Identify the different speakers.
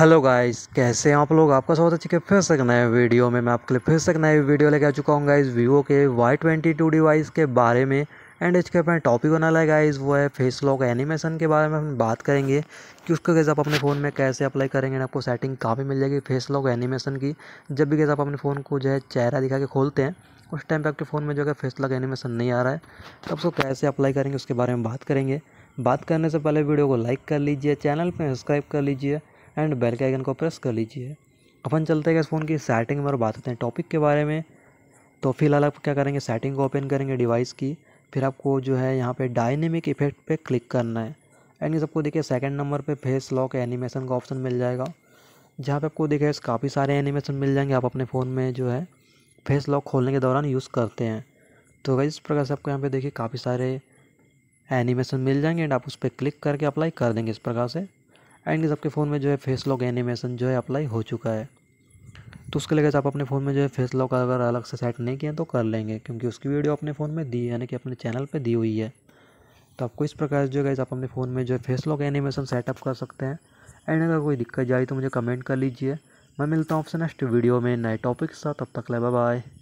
Speaker 1: hello guys कैसे हैं आप लोग आपका स्वागत है चुके फिर से नए वीडियो में मैं आपके लिए फिर से नए वीडियो लेके आ चुका हूँ गाइस वीवो के वाई ट्वेंटी टू डिवाइस के बारे में एंड इसके अपने टॉपिक होने लगा गाइस वो है फेस लॉक एनिमेशन के बारे में हम बात करेंगे कि उसको कैसे आप अपने फ़ोन में कैसे अप्लाई करेंगे आपको सेटिंग काफ़ी मिल जाएगी फेस लॉक एनिमेशन की जब भी कैसे आप अपने फ़ोन को जो है चेहरा दिखा के खोलते हैं उस टाइम पर आपके फ़ोन में जो है फेस लॉक एनिमेशन नहीं आ रहा है तो उसको कैसे अप्लाई करेंगे उसके बारे में बात करेंगे बात करने से पहले वीडियो को लाइक कर लीजिए चैनल पर सब्सक्राइब कर लीजिए एंड बेल के आइकन को प्रेस कर लीजिए अपन चलते हैं इस फ़ोन की सेटिंग में और बात करते हैं टॉपिक के बारे में तो फिलहाल आप क्या करेंगे सेटिंग को ओपन करेंगे डिवाइस की फिर आपको जो है यहाँ पे डायनेमिक इफेक्ट पे क्लिक करना है एंड ये सबको देखिए सेकंड नंबर पे फेस लॉक एनिमेशन का ऑप्शन मिल जाएगा जहाँ पे आपको देखिए काफ़ी सारे एनिमेशन मिल जाएंगे आप अपने फ़ोन में जो है फेस लॉक खोलने के दौरान यूज़ करते हैं तो वही इस प्रकार से आपको यहाँ पे देखिए काफ़ी सारे एनिमेशन मिल जाएंगे एंड आप उस पर क्लिक करके अप्लाई कर देंगे इस प्रकार से एंड आपके फ़ोन में जो है फेस लॉक एनिमेशन जो है अप्लाई हो चुका है तो उसके लिए आप अपने फ़ोन में जो है फेस लॉक अगर अलग से सेट नहीं किया तो कर लेंगे क्योंकि उसकी वीडियो अपने फ़ोन में दी यानी कि अपने चैनल पर दी हुई है तो आपको इस प्रकार जो है आप अपने फ़ोन में जो है फेस लॉक एनिमेशन सेटअप कर सकते हैं एंड अगर कोई दिक्कत जाए तो मुझे कमेंट कर लीजिए मैं मिलता हूँ आपसे नेक्स्ट वीडियो में नए टॉपिक्स साथ तब तक ले बाय